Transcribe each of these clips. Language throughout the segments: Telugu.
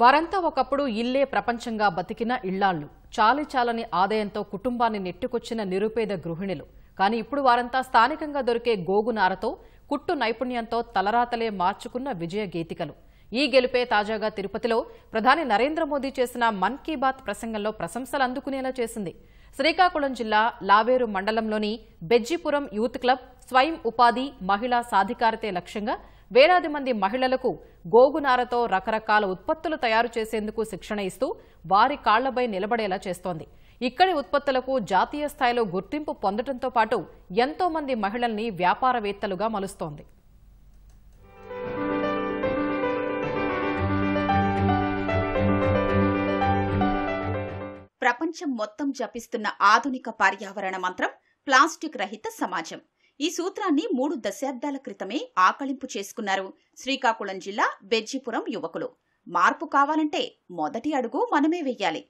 వారంతా ఒకప్పుడు ఇల్లే ప్రపంచంగా బతికిన ఇళ్లాళ్ళు చాలి చాలని ఆదాయంతో కుటుంబాన్ని నెట్టుకొచ్చిన నిరుపేద గృహిణులు కానీ ఇప్పుడు వారంతా స్థానికంగా దొరికే గోగునారతో కుట్టు నైపుణ్యంతో తలరాతలే మార్చుకున్న విజయ గీతికలు ఈ గెలుపే తాజాగా తిరుపతిలో ప్రధాని నరేంద్ర మోదీ చేసిన మన్ కీ బాత్ ప్రసంగంలో ప్రశంసలు అందుకునేలా చేసింది శ్రీకాకుళం జిల్లా లావేరు మండలంలోని బెజ్జిపురం యూత్ క్లబ్ స్వయం ఉపాధి మహిళా సాధికారతే లక్ష్యంగా వేలాది మంది మహిళలకు గోగునారతో రకరకాల ఉత్పత్తులు తయారు చేసేందుకు శిక్షణ ఇస్తూ వారి కాళ్లపై నిలబడేలా చేస్తోంది ఇక్కడి ఉత్పత్తులకు జాతీయ స్థాయిలో గుర్తింపు పొందడంతో పాటు ఎంతో మంది మహిళల్ని వ్యాపారవేత్తలుగా మలుస్తోంది ప్రపంచం మొత్తం జపిస్తున్న ఆధునిక పర్యావరణ మంత్రం ప్లాస్టిక్ రహిత సమాజం ఈ సూత్రాన్ని మూడు దశాబ్దాల క్రితమే ఆకళింపు చేసుకున్నారు శ్రీకాకుళం జిల్లా బెజ్జిపురం యువకులు మార్పు కావాలంటే మొదటి అడుగు మనమే వెయ్యాలి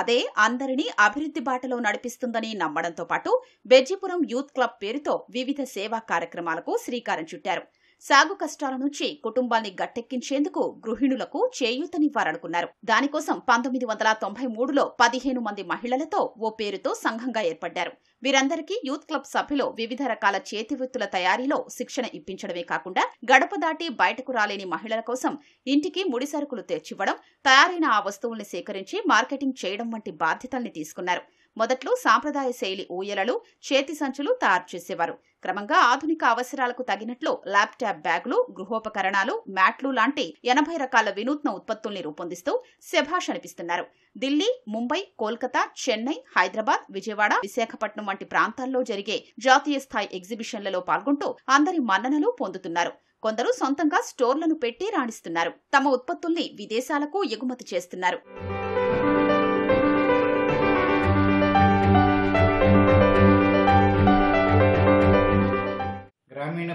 అదే అందరినీ అభివృద్ధి బాటలో నడిపిస్తుందని నమ్మడంతో పాటు బెజ్జిపురం యూత్ క్లబ్ పేరుతో వివిధ సేవా కార్యక్రమాలకు శ్రీకారం చుట్టారు సాగు కష్టాల నుంచి కుటుంబాన్ని గట్టెక్కించేందుకు గృహిణులకు చేయూతనివ్వారనుకున్నారు దానికోసం పంతొమ్మిది వందల తొంభై మూడులో పదిహేను మంది మహిళలతో ఓ పేరుతో సంఘంగా ఏర్పడ్డారు వీరందరికీ యూత్ క్లబ్ సభ్యులు వివిధ రకాల చేతివృత్తుల తయారీలో శిక్షణ ఇప్పించడమే కాకుండా గడప దాటి బయటకు రాలేని మహిళల కోసం ఇంటికి ముడి సరుకులు తెచ్చివ్వడం తయారైన ఆ వస్తువుల్ని సేకరించి మార్కెటింగ్ చేయడం వంటి బాధ్యతల్ని తీసుకున్నారు మొదట్లో సాంప్రదాయ శైలి ఊయలలు చేతి సంచులు తయారు చేసేవారు క్రమంగా ఆధునిక అవసరాలకు తగినట్లు ల్యాప్టాప్ బ్యాగులు గృహోపకరణాలు మ్యాట్లు లాంటి ఎనభై రకాల వినూత్న ఉత్పత్తుల్ని రూపొందిస్తూ శభాష్ అనిపిస్తున్నారు ఢిల్లీ ముంబై కోల్కతా చెన్నై హైదరాబాద్ విజయవాడ విశాఖపట్నం వంటి ప్రాంతాల్లో జరిగే జాతీయ స్థాయి ఎగ్జిబిషన్లలో పాల్గొంటూ అందరి మన్ననలు పొందుతున్నారు కొందరు సొంతంగా స్టోర్లను పెట్టి రాణిస్తున్నారు తమ ఉత్పత్తుల్ని విదేశాలకు ఎగుమతి చేస్తున్నారు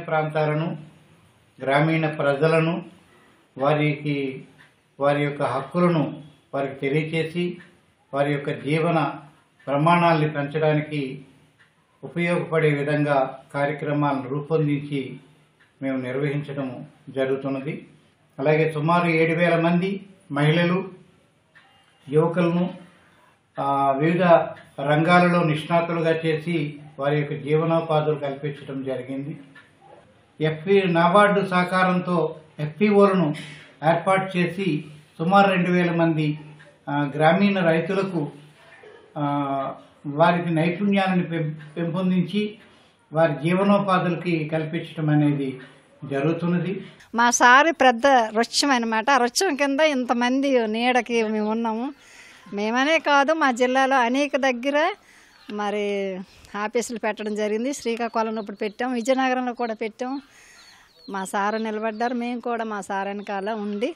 ప్రాంతాలను గ్రామీణ ప్రజలను వారికి వారి యొక్క హక్కులను వారికి తెలియచేసి వారి యొక్క జీవన ప్రమాణాల్ని పెంచడానికి ఉపయోగపడే విధంగా కార్యక్రమాలను రూపొందించి మేము నిర్వహించడం జరుగుతున్నది అలాగే సుమారు ఏడు వేల మంది మహిళలు యువకులను వివిధ రంగాలలో నిష్ణాతులుగా చేసి వారి యొక్క జీవనోపాధులు కల్పించడం జరిగింది ఎఫ్ఈ నాబార్డు సహకారంతో ఎఫ్ఈఓలను ఏర్పాటు చేసి సుమారు రెండు వేల మంది గ్రామీణ రైతులకు వారికి నైపుణ్యాలను పెంపొందించి వారి జీవనోపాధులకి కల్పించడం అనేది జరుగుతున్నది మా సారి పెద్ద రుచ్యం అనమాట ఆ కింద ఇంతమంది నీడకి మేము ఉన్నాము మేమనే కాదు మా జిల్లాలో అనేక దగ్గర మరి ఆఫీసులు పెట్టడం జరిగింది శ్రీకాకుళంలో ఇప్పుడు పెట్టాం విజయనగరంలో కూడా పెట్టాం మా సార్ నిలబడ్డారు మేము కూడా మా సార్ వెనకాల ఉండి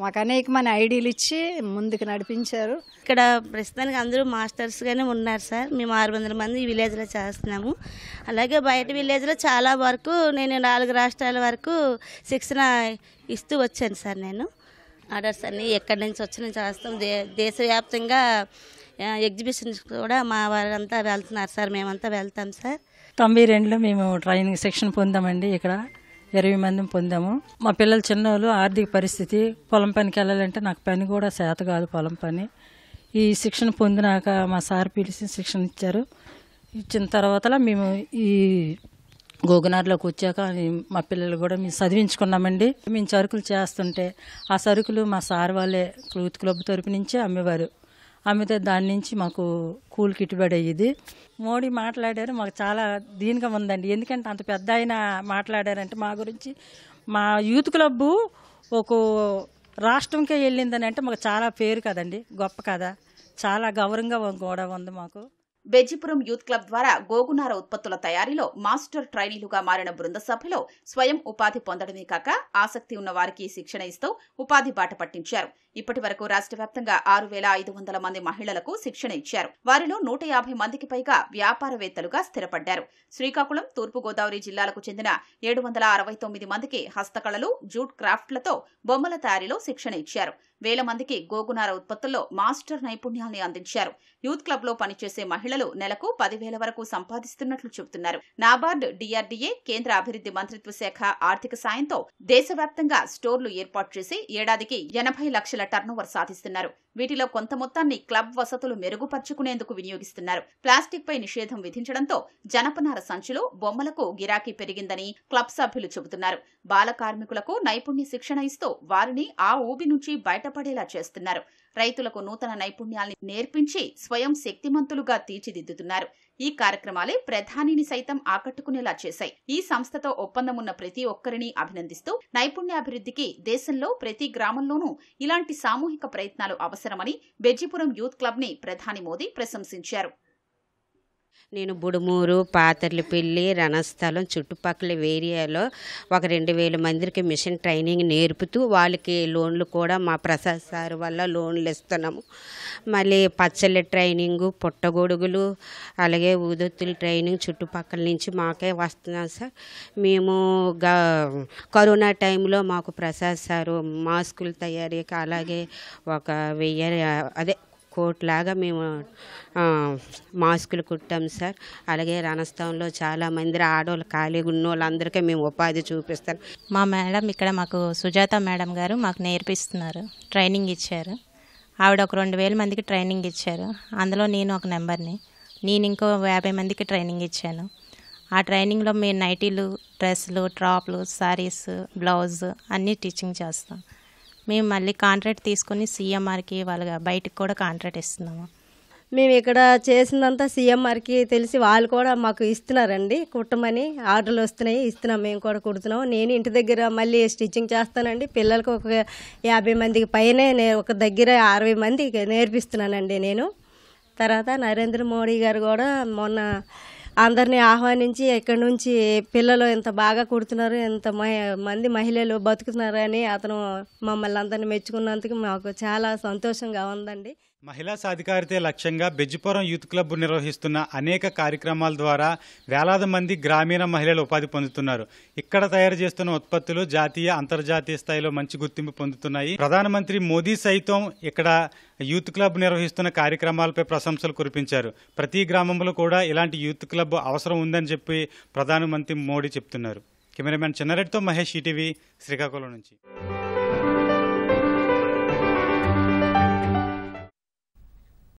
మాకు అనేక మన ఐడీలు ఇచ్చి ముందుకు నడిపించారు ఇక్కడ ప్రస్తుతానికి అందరూ మాస్టర్స్గానే ఉన్నారు సార్ మేము ఆరు వందల మంది ఈ విలేజ్లో చేస్తున్నాము అలాగే బయట విలేజ్లో చాలా వరకు నేను నాలుగు రాష్ట్రాల వరకు శిక్షణ ఇస్తూ వచ్చాను సార్ నేను ఆర్డర్స్ అన్నీ ఎక్కడి నుంచి వచ్చిన చేస్తాం దే దేశవ్యాప్తంగా ఎగ్జిబిషన్ కూడా మా వారంతా వెళ్తున్నారు సార్ మేమంతా వెళ్తాం సార్ తొంభై రెండులో మేము ట్రైనింగ్ సెక్షన్ పొందామండి ఇక్కడ ఇరవై మందిని పొందాము మా పిల్లలు చిన్నవాళ్ళు ఆర్థిక పరిస్థితి పొలం పనికి వెళ్ళాలంటే నాకు పని కూడా చేత కాదు పొలం పని ఈ శిక్షణ పొందినాక మా సార్ పిలిచి శిక్షణ ఇచ్చారు ఇచ్చిన తర్వాత మేము ఈ గోగునార్లోకి వచ్చాక మా పిల్లలు కూడా మేము చదివించుకున్నామండి మేము సరుకులు చేస్తుంటే ఆ సరుకులు మా సార్ వాళ్ళే క్లూత్ క్లబ్ తరపు నుంచే అమ్మేవారు అమ్మితే దాని నుంచి మాకు కూల్ కిట్టుబడేది మోడీ మాట్లాడారు మాకు చాలా దీనిగా ఉందండి ఎందుకంటే అంత పెద్ద ఆయన మాట్లాడారంటే మా గురించి మా యూత్ క్లబ్బు ఒక రాష్ట్రంకే వెళ్ళిందని అంటే మాకు చాలా పేరు కదండి గొప్ప కదా చాలా గౌరవంగా కూడా ఉంది మాకు బెజ్జిపురం యూత్ క్లబ్ ద్వారా గోగునార ఉత్పత్తుల తయారీలో మాస్టర్ ట్రైనీలుగా మారిన బృంద సభలో స్వయం ఉపాధి పొందడమే కాక ఆసక్తి ఉన్న వారికి శిక్షణ ఇస్తూ ఉపాధి బాట పట్టించారు ఇప్పటి వరకు రాష్ట్ర వ్యాప్తంగా ఆరు వేల ఐదు వందల మంది మహిళలకు శిక్షణ ఇచ్చారు వారిలో నూట యాభై మందికి పైగా వ్యాపారవేత్తలుగా స్థిరపడ్డారు శ్రీకాకుళం తూర్పుగోదావరి జిల్లాలకు చెందిన ఏడు వందల అరవై తొమ్మిది మందికి హస్తకళలు జూట్ క్రాఫ్ట్లతో బొమ్మల తయారీలో శిక్షణ ఇచ్చారు వేల మందికి గోగునార ఉత్పత్తుల్లో మాస్టర్ నైపుణ్యాన్ని అందించారు యూత్ క్లబ్లో పనిచేసే మహిళలు మహిళలు నెలకు పదివేల వరకు సంపాదిస్తున్నట్లు చెబుతున్నారు నాబార్డ్ డిఆర్డీఏ కేంద్ర అభివృద్ధి మంత్రిత్వ శాఖ ఆర్థిక సాయంతో దేశవ్యాప్తంగా స్టోర్లు ఏర్పాటు చేసి ఏడాదికి ఎనభై లక్షల టర్నోవర్ సాధిస్తున్నారు వీటిలో కొంత మొత్తాన్ని క్లబ్ వసతులు మెరుగుపరుచుకునేందుకు వినియోగిస్తున్నారు ప్లాస్టిక్ పై నిషేధం విధించడంతో జనపనార సంచులు బొమ్మలకు గిరాకీ పెరిగిందని క్లబ్ సభ్యులు చెబుతున్నారు బాల కార్మికులకు నైపుణ్య శిక్షణ ఇస్తూ వారిని ఆ ఊబి నుంచి బయటపడేలా చేస్తున్నారు రైతులకు నూతన నైపుణ్యాల్ని నేర్పించి స్వయం శక్తిమంతులుగా తీర్చిదిద్దుతున్నారు ఈ కార్యక్రమాలే ప్రధానిని సైతం ఆకట్టుకునేలా చేశాయి ఈ సంస్థతో ఒప్పందం ఉన్న ప్రతి ఒక్కరిని అభినందిస్తూ నైపుణ్యాభివృద్ధికి దేశంలో ప్రతి గ్రామంలోనూ ఇలాంటి సామూహిక ప్రయత్నాలు అవసరమని బెజ్జిపురం యూత్ క్లబ్ ని ప్రధాని మోదీ ప్రశంసించారు నేను బుడుమూరు పాతర్లపల్లి రణస్థలం చుట్టుపక్కల ఏరియాలో ఒక రెండు వేల మందికి మిషన్ ట్రైనింగ్ నేర్పుతూ వాళ్ళకి లోన్లు కూడా మా ప్రసాద్ సార్ వల్ల లోన్లు ఇస్తున్నాము మళ్ళీ పచ్చళ్ళ ట్రైనింగు పుట్టగొడుగులు అలాగే ఊదొత్తుల ట్రైనింగ్ చుట్టుపక్కల నుంచి మాకే వస్తున్నాం సార్ మేము కరోనా టైంలో మాకు ప్రసాద్ సారు మాస్కులు తయారీకి అలాగే ఒక వెయ్యి అదే కోట్ లాగా మేము మాస్కులు కుట్టాం సార్ అలాగే రణస్థంలో మంది ఆడవాళ్ళు ఖాళీగా ఉన్న వాళ్ళందరికీ మేము ఉపాధి చూపిస్తాం మా మేడం ఇక్కడ మాకు సుజాత మేడం గారు మాకు నేర్పిస్తున్నారు ట్రైనింగ్ ఇచ్చారు ఆవిడ ఒక రెండు వేల మందికి ట్రైనింగ్ ఇచ్చారు అందులో నేను ఒక నెంబర్ని నేను ఇంకో యాభై మందికి ట్రైనింగ్ ఇచ్చాను ఆ ట్రైనింగ్లో మేము నైటీలు డ్రెస్సులు ట్రాప్లు శారీస్ బ్లౌజ్ అన్నీ టీచింగ్ చేస్తాం మేము మళ్ళీ కాంట్రాక్ట్ తీసుకుని సీఎంఆర్కి వాళ్ళ బయటకు కూడా కాంట్రాక్ట్ ఇస్తున్నాము మేము ఇక్కడ చేసిందంతా సీఎంఆర్కి తెలిసి వాళ్ళు కూడా మాకు ఇస్తున్నారండి కుట్టమని ఆర్డర్లు వస్తున్నాయి ఇస్తున్నాం మేము కూడా కుడుతున్నాం నేను ఇంటి దగ్గర మళ్ళీ స్టిచ్చింగ్ చేస్తానండి పిల్లలకు ఒక యాభై మందికి పైనే నేను ఒక దగ్గర అరవై మందికి నేర్పిస్తున్నానండి నేను తర్వాత నరేంద్ర మోడీ గారు కూడా మొన్న అందరినీ ఆహ్వానించి ఇక్కడ నుంచి పిల్లలు ఎంత బాగా కుడుతున్నారు ఎంత మంది మహిళలు బతుకుతున్నారు అని అతను మమ్మల్ని అందరినీ మెచ్చుకున్నందుకు మాకు చాలా సంతోషంగా ఉందండి మహిళా సాధికారితే లక్ష్యంగా బెజ్జిపురం యూత్ క్లబ్ నిర్వహిస్తున్న అనేక కార్యక్రమాల ద్వారా వేలాది మంది గ్రామీణ మహిళలు ఉపాధి పొందుతున్నారు ఇక్కడ తయారు చేస్తున్న ఉత్పత్తులు జాతీయ అంతర్జాతీయ స్థాయిలో మంచి గుర్తింపు పొందుతున్నాయి ప్రధానమంత్రి మోదీ సైతం ఇక్కడ యూత్ క్లబ్ నిర్వహిస్తున్న కార్యక్రమాలపై ప్రశంసలు కురిపించారు ప్రతి గ్రామంలో కూడా ఇలాంటి యూత్ క్లబ్ అవసరం ఉందని చెప్పి ప్రధానమంత్రి మోడీ చెప్తున్నారు కెమెరామెన్ చిన్నారెడ్డితో మహేష్ ఈటీవీ శ్రీకాకుళం నుంచి